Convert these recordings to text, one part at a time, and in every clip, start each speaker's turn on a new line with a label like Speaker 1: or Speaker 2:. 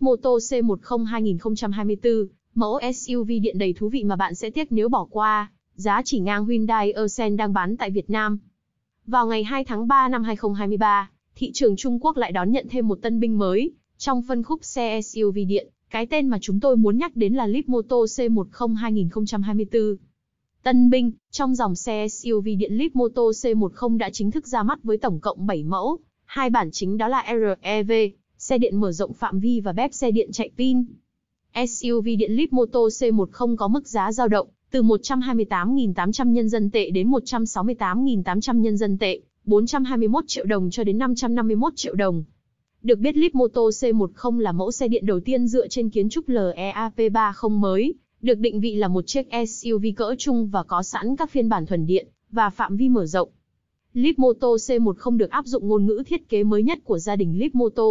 Speaker 1: Moto C10 2024, mẫu SUV điện đầy thú vị mà bạn sẽ tiếc nếu bỏ qua, giá chỉ ngang Hyundai Accent đang bán tại Việt Nam. Vào ngày 2 tháng 3 năm 2023, thị trường Trung Quốc lại đón nhận thêm một tân binh mới, trong phân khúc xe SUV điện, cái tên mà chúng tôi muốn nhắc đến là Moto C10 2024. Tân binh, trong dòng xe SUV điện Moto C10 đã chính thức ra mắt với tổng cộng 7 mẫu, hai bản chính đó là REV xe điện mở rộng phạm vi và bếp xe điện chạy pin. SUV điện Leap Moto C10 có mức giá dao động từ 128.800 nhân dân tệ đến 168.800 nhân dân tệ, 421 triệu đồng cho đến 551 triệu đồng. Được biết Leap Moto C10 là mẫu xe điện đầu tiên dựa trên kiến trúc LEAP30 mới, được định vị là một chiếc SUV cỡ trung và có sẵn các phiên bản thuần điện và phạm vi mở rộng. Leap Moto C10 được áp dụng ngôn ngữ thiết kế mới nhất của gia đình Leap Moto,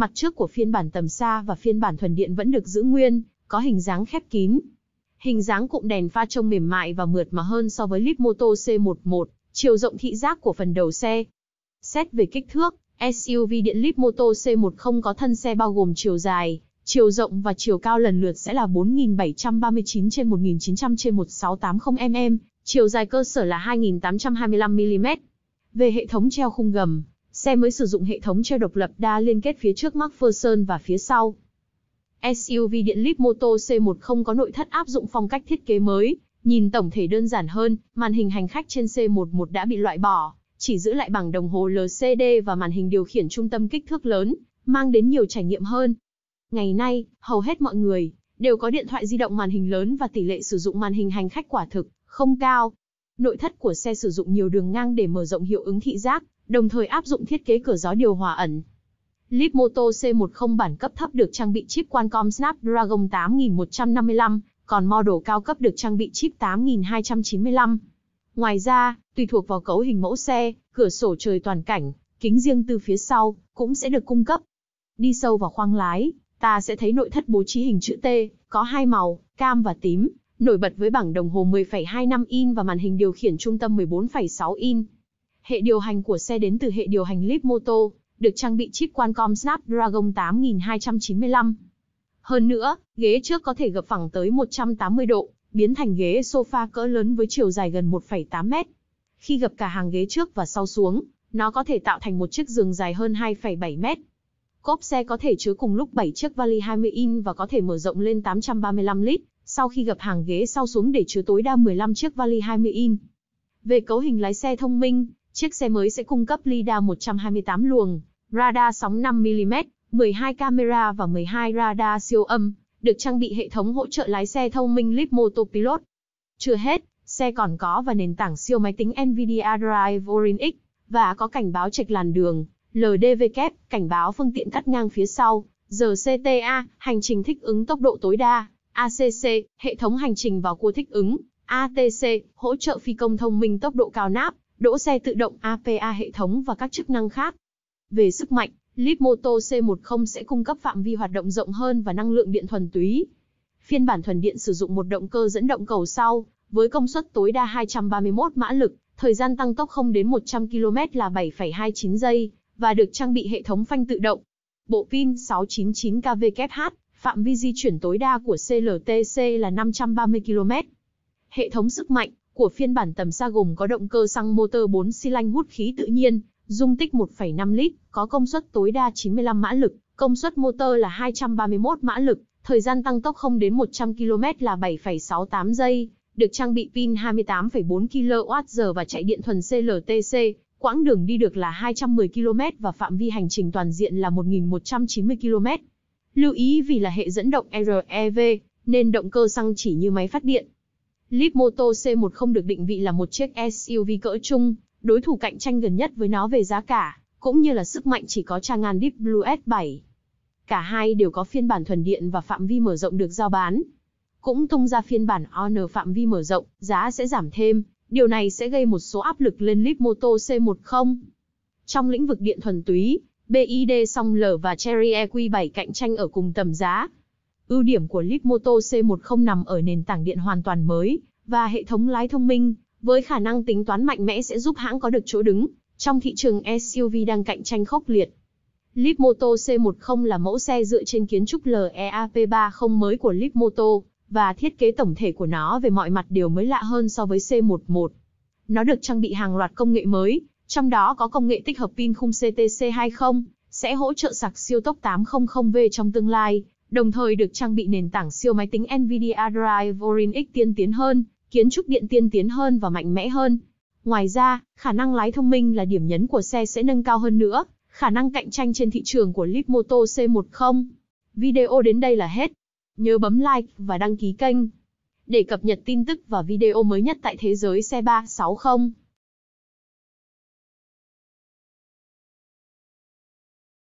Speaker 1: Mặt trước của phiên bản tầm xa và phiên bản thuần điện vẫn được giữ nguyên, có hình dáng khép kín. Hình dáng cụm đèn pha trông mềm mại và mượt mà hơn so với Lipmoto C11, chiều rộng thị giác của phần đầu xe. Xét về kích thước, SUV điện Lipmoto C10 có thân xe bao gồm chiều dài, chiều rộng và chiều cao lần lượt sẽ là 4.739 trên 1.900 trên 1680 mm, chiều dài cơ sở là 2.825 mm. Về hệ thống treo khung gầm, Xe mới sử dụng hệ thống treo độc lập đa liên kết phía trước MacPherson và phía sau. SUV điện lip C10 có nội thất áp dụng phong cách thiết kế mới, nhìn tổng thể đơn giản hơn, màn hình hành khách trên C11 đã bị loại bỏ, chỉ giữ lại bảng đồng hồ LCD và màn hình điều khiển trung tâm kích thước lớn, mang đến nhiều trải nghiệm hơn. Ngày nay, hầu hết mọi người đều có điện thoại di động màn hình lớn và tỷ lệ sử dụng màn hình hành khách quả thực không cao. Nội thất của xe sử dụng nhiều đường ngang để mở rộng hiệu ứng thị giác đồng thời áp dụng thiết kế cửa gió điều hòa ẩn. Lip Moto C10 bản cấp thấp được trang bị chip Qualcomm Snapdragon 8155, còn model cao cấp được trang bị chip 8295. Ngoài ra, tùy thuộc vào cấu hình mẫu xe, cửa sổ trời toàn cảnh, kính riêng từ phía sau cũng sẽ được cung cấp. Đi sâu vào khoang lái, ta sẽ thấy nội thất bố trí hình chữ T, có hai màu, cam và tím, nổi bật với bảng đồng hồ 10,25 in và màn hình điều khiển trung tâm 14,6 in. Hệ điều hành của xe đến từ hệ điều hành Leapmotor, được trang bị chip Qualcomm Snapdragon 8295. Hơn nữa, ghế trước có thể gập phẳng tới 180 độ, biến thành ghế sofa cỡ lớn với chiều dài gần 1,8 mét. Khi gập cả hàng ghế trước và sau xuống, nó có thể tạo thành một chiếc giường dài hơn 2,7 mét. Cốp xe có thể chứa cùng lúc 7 chiếc vali 20 in và có thể mở rộng lên 835 lít, sau khi gập hàng ghế sau xuống để chứa tối đa 15 chiếc vali 20 in. Về cấu hình lái xe thông minh, Chiếc xe mới sẽ cung cấp lidar 128 luồng, radar sóng 5mm, 12 camera và 12 radar siêu âm, được trang bị hệ thống hỗ trợ lái xe thông minh Leap Pilot. Chưa hết, xe còn có và nền tảng siêu máy tính NVIDIA Drive Orin X, và có cảnh báo trạch làn đường, kép cảnh báo phương tiện cắt ngang phía sau, RCTA, hành trình thích ứng tốc độ tối đa, ACC, hệ thống hành trình vào cua thích ứng, ATC, hỗ trợ phi công thông minh tốc độ cao náp, đỗ xe tự động APA hệ thống và các chức năng khác. Về sức mạnh, Leapmoto C10 sẽ cung cấp phạm vi hoạt động rộng hơn và năng lượng điện thuần túy. Phiên bản thuần điện sử dụng một động cơ dẫn động cầu sau, với công suất tối đa 231 mã lực, thời gian tăng tốc không đến 100 km là 7,29 giây, và được trang bị hệ thống phanh tự động. Bộ pin 699 kWh, phạm vi di chuyển tối đa của CLTC là 530 km. Hệ thống sức mạnh, của phiên bản tầm xa gồm có động cơ xăng motor 4 xi lanh hút khí tự nhiên, dung tích 1,5 lít, có công suất tối đa 95 mã lực, công suất motor là 231 mã lực, thời gian tăng tốc không đến 100 km là 7,68 giây, được trang bị pin 28,4 kWh và chạy điện thuần CLTC, quãng đường đi được là 210 km và phạm vi hành trình toàn diện là 1.190 km. Lưu ý vì là hệ dẫn động REV, nên động cơ xăng chỉ như máy phát điện, Lipmoto C10 được định vị là một chiếc SUV cỡ trung, đối thủ cạnh tranh gần nhất với nó về giá cả, cũng như là sức mạnh chỉ có Chang'an Deep Blue S7. Cả hai đều có phiên bản thuần điện và phạm vi mở rộng được giao bán. Cũng tung ra phiên bản On phạm vi mở rộng, giá sẽ giảm thêm, điều này sẽ gây một số áp lực lên Lipmoto C10. Trong lĩnh vực điện thuần túy, BID song L và Cherry EQ7 cạnh tranh ở cùng tầm giá. Ưu điểm của Moto C10 nằm ở nền tảng điện hoàn toàn mới và hệ thống lái thông minh, với khả năng tính toán mạnh mẽ sẽ giúp hãng có được chỗ đứng trong thị trường SUV đang cạnh tranh khốc liệt. Moto C10 là mẫu xe dựa trên kiến trúc LEAP30 mới của Moto và thiết kế tổng thể của nó về mọi mặt đều mới lạ hơn so với C11. Nó được trang bị hàng loạt công nghệ mới, trong đó có công nghệ tích hợp pin khung CTC20 sẽ hỗ trợ sạc siêu tốc 800V trong tương lai đồng thời được trang bị nền tảng siêu máy tính NVIDIA Drive Orin X tiên tiến hơn, kiến trúc điện tiên tiến hơn và mạnh mẽ hơn. Ngoài ra, khả năng lái thông minh là điểm nhấn của xe sẽ nâng cao hơn nữa, khả năng cạnh tranh trên thị trường của Moto C10. Video đến đây là hết. Nhớ bấm like và đăng ký kênh để cập nhật tin tức và video mới nhất tại thế giới xe 360.